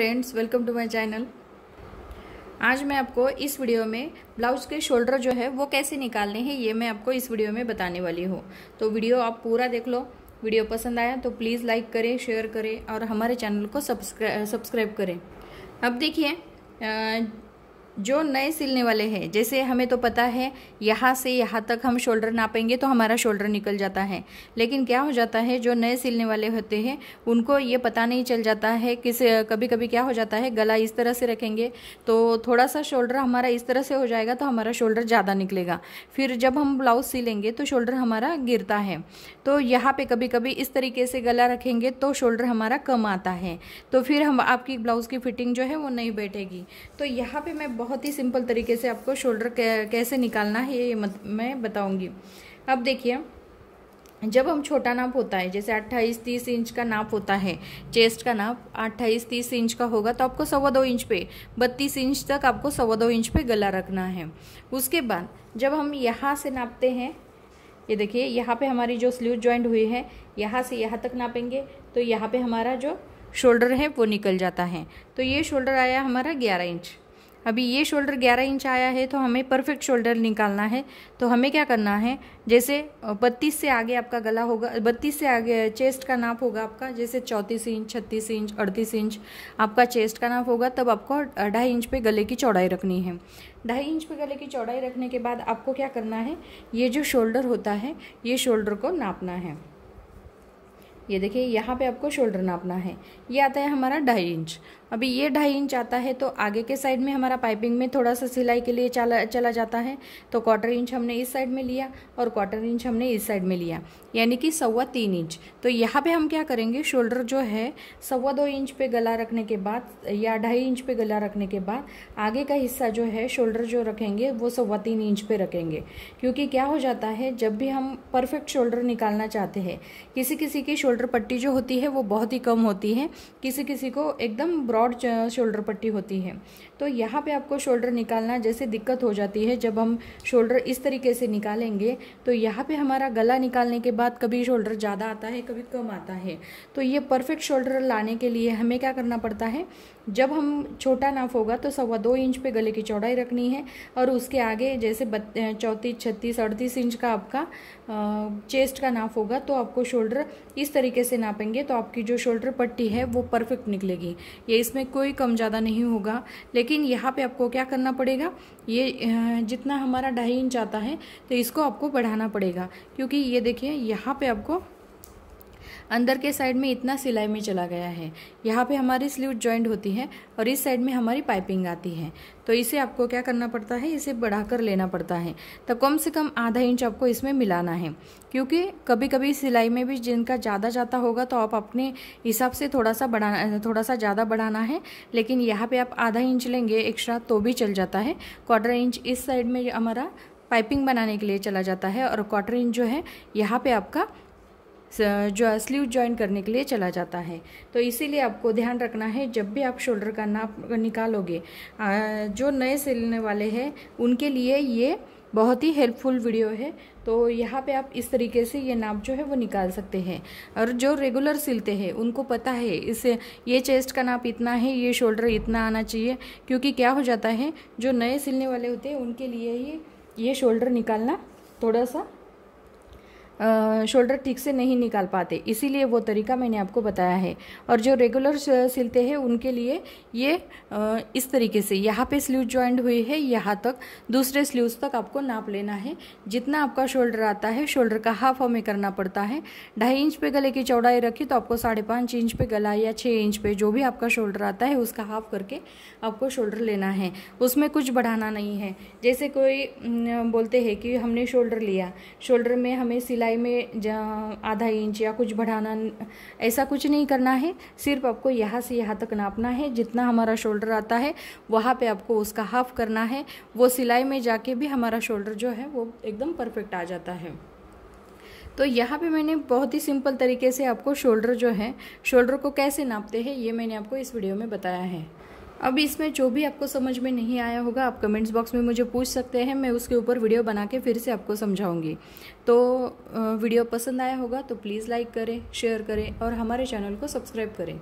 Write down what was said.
friends welcome to my channel आज मैं आपको इस वीडियो में ब्लाउज के शोल्डर जो है वो कैसे निकालने हैं ये मैं आपको इस वीडियो में बताने वाली हूँ तो वीडियो आप पूरा देख लो वीडियो पसंद आया तो प्लीज़ लाइक करें शेयर करें और हमारे चैनल को सब्सक्राइब सब्सक्राइब करें अब देखिए जो नए सिलने वाले हैं जैसे हमें तो पता है यहाँ से यहाँ तक हम शोल्डर नापेंगे तो हमारा शोल्डर निकल जाता है लेकिन क्या हो जाता है जो नए सिलने वाले होते हैं उनको ये पता नहीं चल जाता है कि कभी कभी क्या हो जाता है गला इस तरह से रखेंगे तो थोड़ा सा शोल्डर हमारा इस तरह से हो जाएगा तो हमारा शोल्डर ज़्यादा निकलेगा फिर जब हम ब्लाउज सिलेंगे तो शोल्डर हमारा गिरता है तो यहाँ पर कभी कभी इस तरीके से गला रखेंगे तो शोल्डर हमारा कम आता है तो फिर हम आपकी ब्लाउज़ की फिटिंग जो है वो नहीं बैठेगी तो यहाँ पर मैं बहुत बहुत ही सिंपल तरीके से आपको शोल्डर कैसे निकालना है ये मैं बताऊंगी अब देखिए जब हम छोटा नाप होता है जैसे 28 30 इंच का नाप होता है चेस्ट का नाप 28 30 इंच का होगा तो आपको सवा दो इंच पे 32 इंच तक आपको सवा दो इंच पे गला रखना है उसके बाद जब हम यहाँ से नापते हैं ये देखिए यहाँ पे हमारी जो स्लीव जॉइंट हुई है यहाँ से यहाँ तक नापेंगे तो यहाँ पे हमारा जो शोल्डर है वो निकल जाता है तो ये शोल्डर आया हमारा ग्यारह इंच अभी ये शोल्डर 11 इंच आया है तो हमें परफेक्ट शोल्डर निकालना है तो हमें क्या करना है जैसे बत्तीस से आगे आपका गला होगा बत्तीस से आगे चेस्ट का नाप होगा आपका जैसे चौंतीस इंच छत्तीस इंच अड़तीस इंच आपका चेस्ट का नाप होगा तब आपको ढाई इंच पे गले की चौड़ाई रखनी है ढाई इंच पे गले की चौड़ाई रखने के बाद आपको क्या करना है ये जो शोल्डर होता है ये शोल्डर को नापना है ये देखिए यहाँ पे आपको शोल्डर नापना है ये आता है हमारा ढाई इंच अभी ये ढाई इंच आता है तो आगे के साइड में हमारा पाइपिंग में थोड़ा सा सिलाई के लिए चला चला जाता है तो क्वार्टर इंच हमने इस साइड में लिया और क्वार्टर इंच हमने इस साइड में लिया यानी कि सवा तीन इंच तो यहाँ पे हम क्या करेंगे शोल्डर जो है सवा दो इंच पे गला रखने के बाद या ढाई इंच पे गला रखने के बाद आगे का हिस्सा जो है शोल्डर जो रखेंगे वो सवा तीन इंच पे रखेंगे क्योंकि क्या हो जाता है जब भी हम परफेक्ट शोल्डर निकालना चाहते हैं किसी किसी की शोल्डर शोल्डर पट्टी जो होती है वो बहुत ही कम होती है किसी किसी को एकदम ब्रॉड शोल्डर पट्टी होती है तो यहाँ पे आपको शोल्डर निकालना जैसे दिक्कत हो जाती है जब हम शोल्डर इस तरीके से निकालेंगे तो यहाँ पे हमारा गला निकालने के बाद कभी शोल्डर ज़्यादा आता है कभी कम आता है तो ये परफेक्ट शोल्डर लाने के लिए हमें क्या करना पड़ता है जब हम छोटा नाफ होगा तो सवा दो इंच पे गले की चौड़ाई रखनी है और उसके आगे जैसे चौंतीस छत्तीस अड़तीस इंच का आपका चेस्ट का नाफ होगा तो आपको शोल्डर इस तरीके से नापेंगे तो आपकी जो शोल्डर पट्टी है वो परफेक्ट निकलेगी ये इसमें कोई कम ज़्यादा नहीं होगा लेकिन यहाँ पे आपको क्या करना पड़ेगा ये जितना हमारा ढाई इंच आता है तो इसको आपको बढ़ाना पड़ेगा क्योंकि ये देखिए यहाँ पे आपको अंदर के साइड में इतना सिलाई में चला गया है यहाँ पे हमारी स्लीव ज्वाइंट होती है और इस साइड में हमारी पाइपिंग आती है तो इसे आपको क्या करना पड़ता है इसे बढ़ाकर लेना पड़ता है तो कम से कम आधा इंच आपको इसमें मिलाना है क्योंकि कभी कभी सिलाई में भी जिनका ज़्यादा जाता होगा तो आप अपने हिसाब से थोड़ा सा बढ़ाना थोड़ा सा ज़्यादा बढ़ाना है लेकिन यहाँ पर आप आधा इंच लेंगे एक्स्ट्रा तो भी चल जाता है क्वार्टर इंच इस साइड में हमारा पाइपिंग बनाने के लिए चला जाता है और क्वार्टर इंच जो है यहाँ पे आपका जो है स्लीव ज्वाइन करने के लिए चला जाता है तो इसीलिए आपको ध्यान रखना है जब भी आप शोल्डर का नाप निकालोगे जो नए सिलने वाले हैं उनके लिए ये बहुत ही हेल्पफुल वीडियो है तो यहाँ पे आप इस तरीके से ये नाप जो है वो निकाल सकते हैं और जो रेगुलर सिलते हैं उनको पता है इसे ये चेस्ट का नाप इतना है ये शोल्डर इतना आना चाहिए क्योंकि क्या हो जाता है जो नए सिलने वाले होते हैं उनके लिए ही ये शोल्डर निकालना थोड़ा सा शोल्डर ठीक से नहीं निकाल पाते इसीलिए वो तरीका मैंने आपको बताया है और जो रेगुलर सिलते हैं उनके लिए ये इस तरीके से यहाँ पे स्लीव ज्वाइंट हुई है यहाँ तक दूसरे स्लीव्स तक आपको नाप लेना है जितना आपका शोल्डर आता है शोल्डर का हाफ हमें करना पड़ता है ढाई इंच पे गले की चौड़ाई रखी तो आपको साढ़े पाँच इंच पे गला या छः इंच पे जो भी आपका शोल्डर आता है उसका हाफ करके आपको शोल्डर लेना है उसमें कुछ बढ़ाना नहीं है जैसे कोई बोलते हैं कि हमने शोल्डर लिया शोल्डर में हमें सिलाई सिलाई में आधा इंच या कुछ बढ़ाना ऐसा कुछ नहीं करना है सिर्फ आपको यहाँ से यहाँ तक नापना है जितना हमारा शोल्डर आता है वहाँ पे आपको उसका हाफ करना है वो सिलाई में जाके भी हमारा शोल्डर जो है वो एकदम परफेक्ट आ जाता है तो यहाँ पे मैंने बहुत ही सिंपल तरीके से आपको शोल्डर जो है शोल्डर को कैसे नापते हैं ये मैंने आपको इस वीडियो में बताया है अब इसमें जो भी आपको समझ में नहीं आया होगा आप कमेंट्स बॉक्स में मुझे पूछ सकते हैं मैं उसके ऊपर वीडियो बना के फिर से आपको समझाऊंगी तो वीडियो पसंद आया होगा तो प्लीज़ लाइक करें शेयर करें और हमारे चैनल को सब्सक्राइब करें